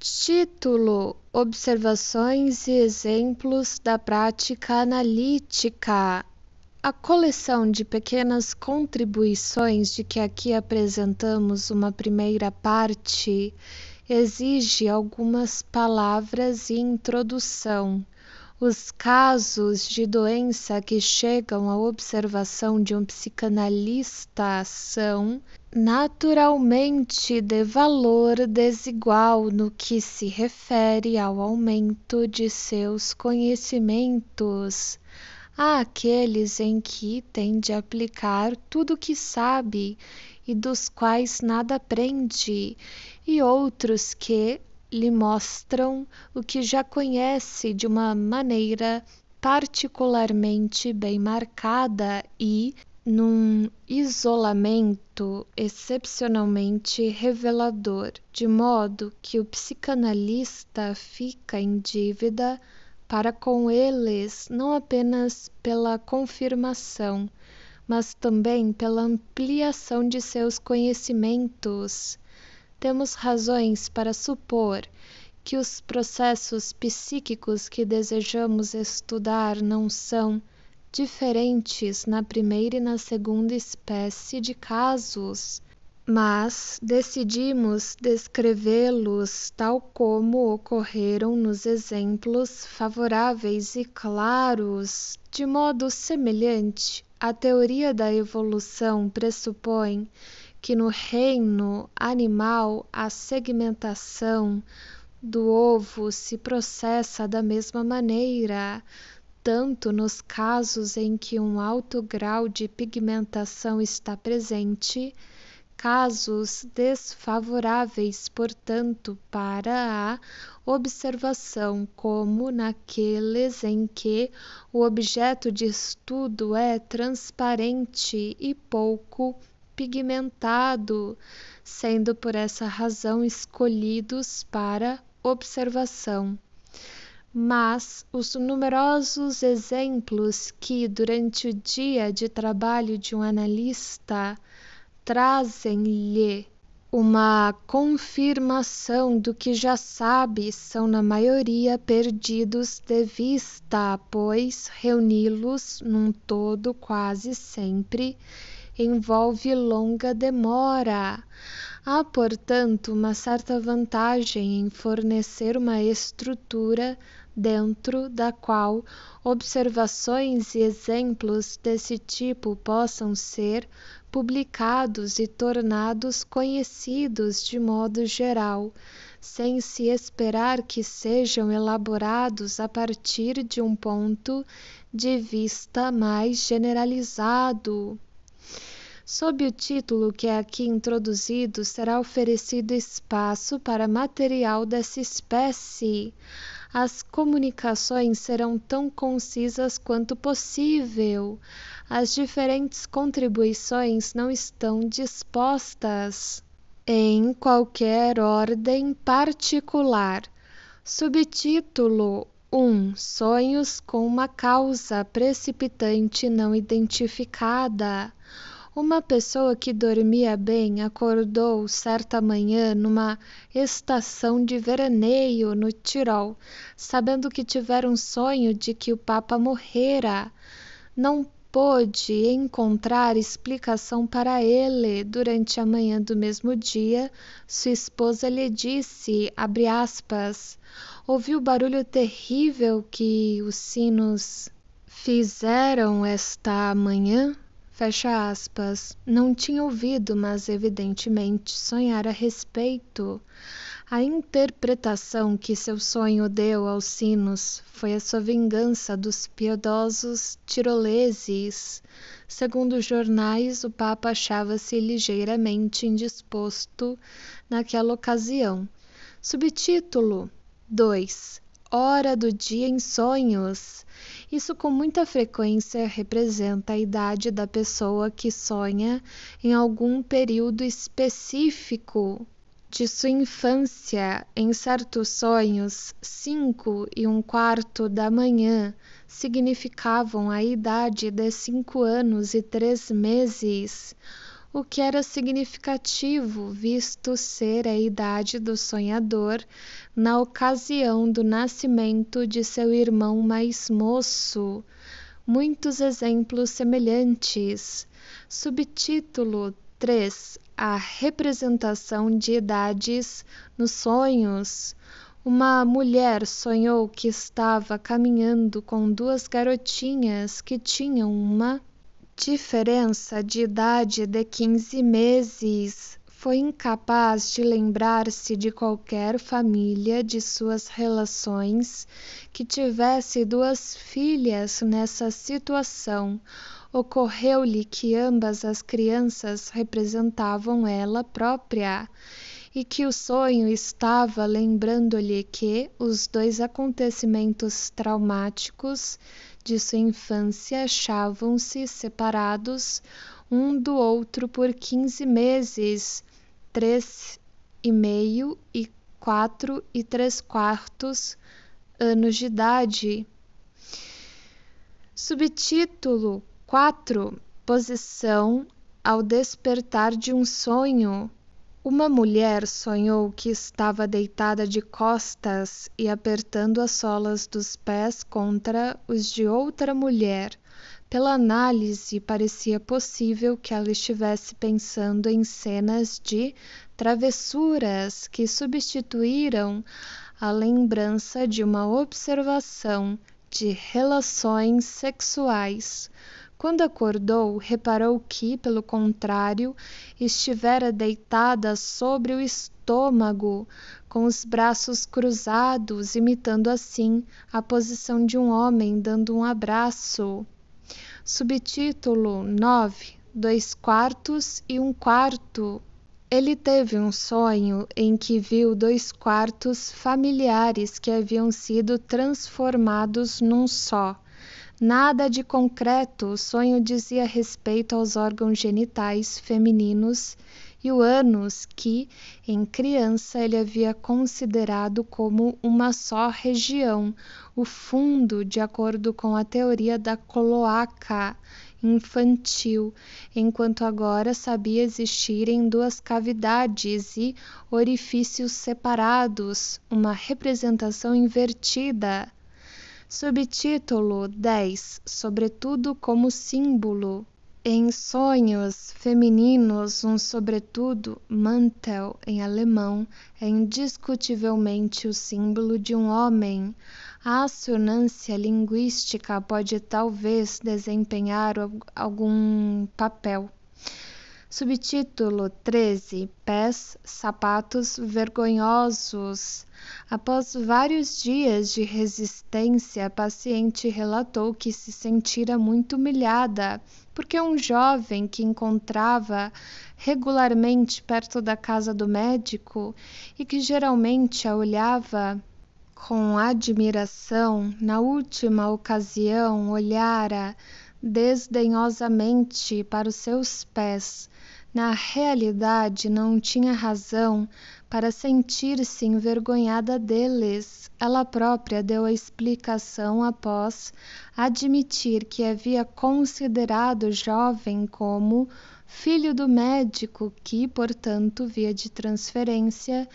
Título: Observações e exemplos da prática analítica. A coleção de pequenas contribuições de que aqui apresentamos uma primeira parte exige algumas palavras e introdução. Os casos de doença que chegam à observação de um psicanalista são naturalmente de valor desigual no que se refere ao aumento de seus conhecimentos àqueles em que tende a aplicar tudo o que sabe e dos quais nada aprende, e outros que lhe mostram o que já conhece de uma maneira particularmente bem marcada e num isolamento excepcionalmente revelador, de modo que o psicanalista fica em dívida para com eles não apenas pela confirmação, mas também pela ampliação de seus conhecimentos. Temos razões para supor que os processos psíquicos que desejamos estudar não são diferentes na primeira e na segunda espécie de casos, mas decidimos descrevê-los tal como ocorreram nos exemplos favoráveis e claros, de modo semelhante a teoria da evolução pressupõe que no reino animal a segmentação do ovo se processa da mesma maneira, tanto nos casos em que um alto grau de pigmentação está presente, casos desfavoráveis, portanto, para a observação, como naqueles em que o objeto de estudo é transparente e pouco pigmentado, sendo por essa razão escolhidos para observação mas os numerosos exemplos que, durante o dia de trabalho de um analista, trazem-lhe uma confirmação do que já sabe são, na maioria, perdidos de vista, pois reuni-los num todo quase sempre envolve longa demora. Há, portanto, uma certa vantagem em fornecer uma estrutura dentro da qual observações e exemplos desse tipo possam ser publicados e tornados conhecidos de modo geral, sem se esperar que sejam elaborados a partir de um ponto de vista mais generalizado. Sob o título que é aqui introduzido, será oferecido espaço para material dessa espécie. As comunicações serão tão concisas quanto possível. As diferentes contribuições não estão dispostas em qualquer ordem particular. Subtítulo: 1. Sonhos com uma causa precipitante não identificada. Uma pessoa que dormia bem acordou certa manhã numa estação de veraneio no Tirol, sabendo que tivera um sonho de que o Papa morrera. Não pôde encontrar explicação para ele. Durante a manhã do mesmo dia, sua esposa lhe disse, aspas, ouvi o barulho terrível que os sinos fizeram esta manhã? Fecha aspas. Não tinha ouvido, mas evidentemente sonhara a respeito. A interpretação que seu sonho deu aos sinos foi a sua vingança dos piedosos tiroleses. Segundo os jornais, o Papa achava-se ligeiramente indisposto naquela ocasião. Subtítulo 2. Hora do dia em sonhos. Isso com muita frequência representa a idade da pessoa que sonha em algum período específico de sua infância em certos sonhos, cinco e um quarto da manhã significavam a idade de cinco anos e três meses, o que era significativo, visto ser a idade do sonhador na ocasião do nascimento de seu irmão mais moço. Muitos exemplos semelhantes. Subtítulo 3 a representação de idades nos sonhos. Uma mulher sonhou que estava caminhando com duas garotinhas que tinham uma diferença de idade de 15 meses. Foi incapaz de lembrar-se de qualquer família de suas relações que tivesse duas filhas nessa situação. Ocorreu-lhe que ambas as crianças representavam ela própria e que o sonho estava lembrando-lhe que os dois acontecimentos traumáticos de sua infância achavam-se separados um do outro por quinze meses, três e meio e quatro e três quartos anos de idade. Subtítulo 4. Posição ao despertar de um sonho. Uma mulher sonhou que estava deitada de costas e apertando as solas dos pés contra os de outra mulher. Pela análise, parecia possível que ela estivesse pensando em cenas de travessuras que substituíram a lembrança de uma observação de relações sexuais quando acordou reparou que pelo contrário estivera deitada sobre o estômago com os braços cruzados imitando assim a posição de um homem dando um abraço subtítulo 9 dois quartos e um quarto ele teve um sonho em que viu dois quartos familiares que haviam sido transformados num só nada de concreto o sonho dizia respeito aos órgãos genitais femininos e o ânus que, em criança, ele havia considerado como uma só região, o fundo, de acordo com a teoria da cloaca infantil, enquanto agora sabia existirem duas cavidades e orifícios separados, uma representação invertida Subtítulo 10 Sobretudo como símbolo. Em sonhos femininos, um sobretudo, mantel, em alemão, é indiscutivelmente o símbolo de um homem. A assonância linguística pode talvez desempenhar algum papel Subtítulo 13 Pés, sapatos vergonhosos. Após vários dias de resistência, a paciente relatou que se sentira muito humilhada, porque um jovem que encontrava regularmente perto da casa do médico e que geralmente a olhava com admiração, na última ocasião olhara desdenhosamente para os seus pés. Na realidade, não tinha razão para sentir-se envergonhada deles. Ela própria deu a explicação após admitir que havia considerado o jovem como filho do médico que, portanto, via de transferência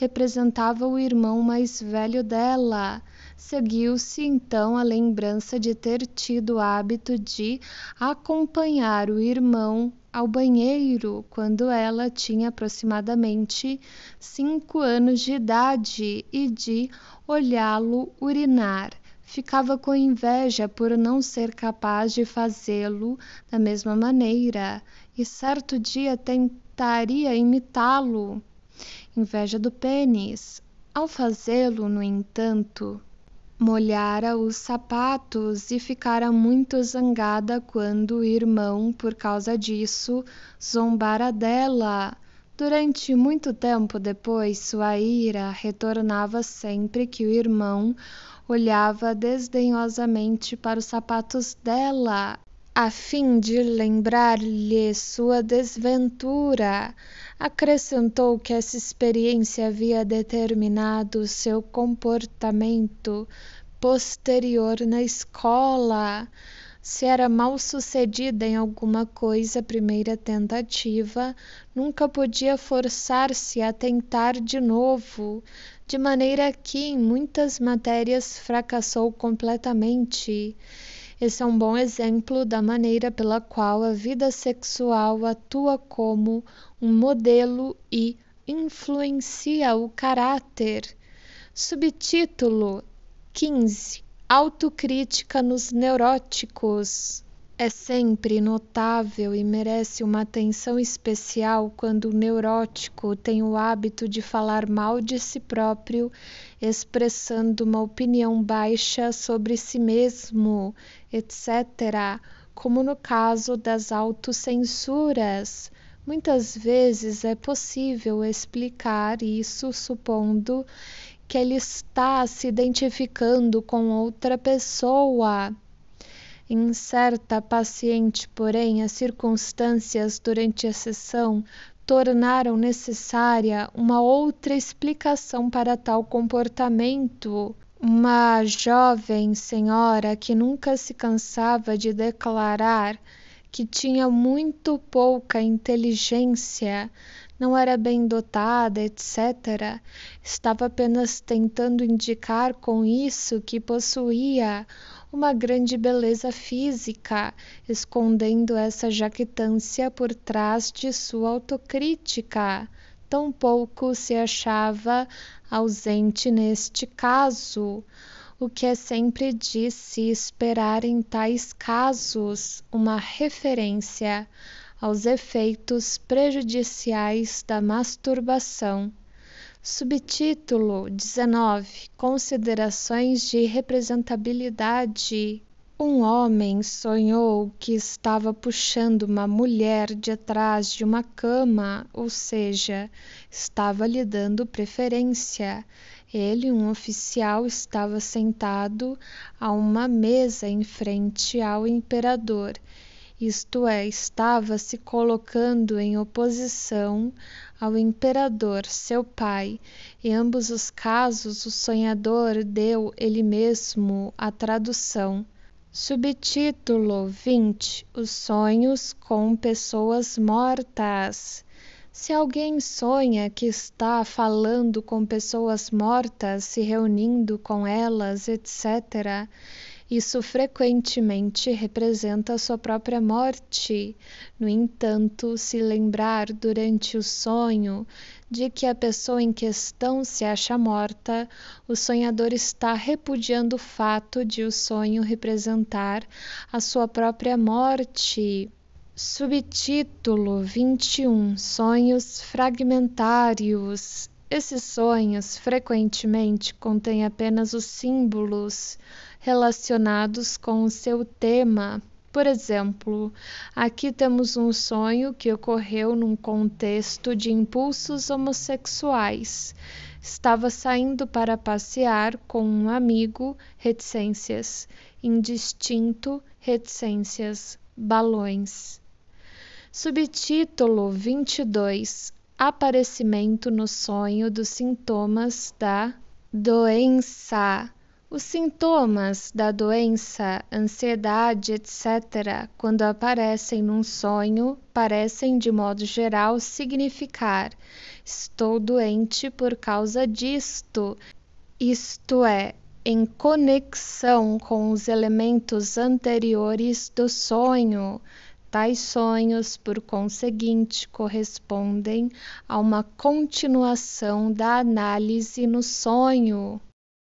representava o irmão mais velho dela. Seguiu-se então a lembrança de ter tido o hábito de acompanhar o irmão ao banheiro quando ela tinha aproximadamente cinco anos de idade e de olhá-lo urinar ficava com inveja por não ser capaz de fazê-lo da mesma maneira, e certo dia tentaria imitá-lo inveja do pênis. Ao fazê-lo, no entanto, molhara os sapatos e ficara muito zangada quando o irmão, por causa disso, zombara dela. Durante muito tempo depois, sua ira retornava sempre que o irmão olhava desdenhosamente para os sapatos dela a fim de lembrar-lhe sua desventura. Acrescentou que essa experiência havia determinado seu comportamento posterior na escola. Se era mal sucedida em alguma coisa a primeira tentativa, nunca podia forçar-se a tentar de novo, de maneira que em muitas matérias fracassou completamente esse é um bom exemplo da maneira pela qual a vida sexual atua como um modelo e influencia o caráter. Subtítulo 15 Autocrítica nos neuróticos. É sempre notável e merece uma atenção especial quando o neurótico tem o hábito de falar mal de si próprio expressando uma opinião baixa sobre si mesmo, etc., como no caso das autocensuras. Muitas vezes é possível explicar isso supondo que ele está se identificando com outra pessoa. Em certa paciente, porém, as circunstâncias durante a sessão tornaram necessária uma outra explicação para tal comportamento. Uma jovem senhora que nunca se cansava de declarar que tinha muito pouca inteligência, não era bem dotada, etc., estava apenas tentando indicar com isso que possuía uma grande beleza física, escondendo essa jactância por trás de sua autocrítica. Tampouco se achava ausente neste caso o que é sempre de se esperar em tais casos, uma referência aos efeitos prejudiciais da masturbação. Subtítulo 19 Considerações de representabilidade. Um homem sonhou que estava puxando uma mulher de trás de uma cama, ou seja, estava lhe dando preferência. Ele, um oficial, estava sentado a uma mesa em frente ao imperador, isto é, estava se colocando em oposição ao imperador seu pai e ambos os casos o sonhador deu ele mesmo a tradução subtítulo 20 os sonhos com pessoas mortas se alguém sonha que está falando com pessoas mortas, se reunindo com elas, etc., isso frequentemente representa sua própria morte. No entanto, se lembrar durante o sonho de que a pessoa em questão se acha morta, o sonhador está repudiando o fato de o sonho representar a sua própria morte. Subtítulo 21 Sonhos fragmentários. Esses sonhos frequentemente contêm apenas os símbolos relacionados com o seu tema. Por exemplo, aqui temos um sonho que ocorreu num contexto de impulsos homossexuais. Estava saindo para passear com um amigo, reticências, indistinto, reticências, balões. Subtítulo 22 Aparecimento no sonho dos sintomas da doença os sintomas da doença, ansiedade, etc., quando aparecem num sonho, parecem, de modo geral, significar: estou doente por causa disto, isto é, em conexão com os elementos anteriores do sonho. Tais sonhos, por conseguinte, correspondem a uma continuação da análise no sonho.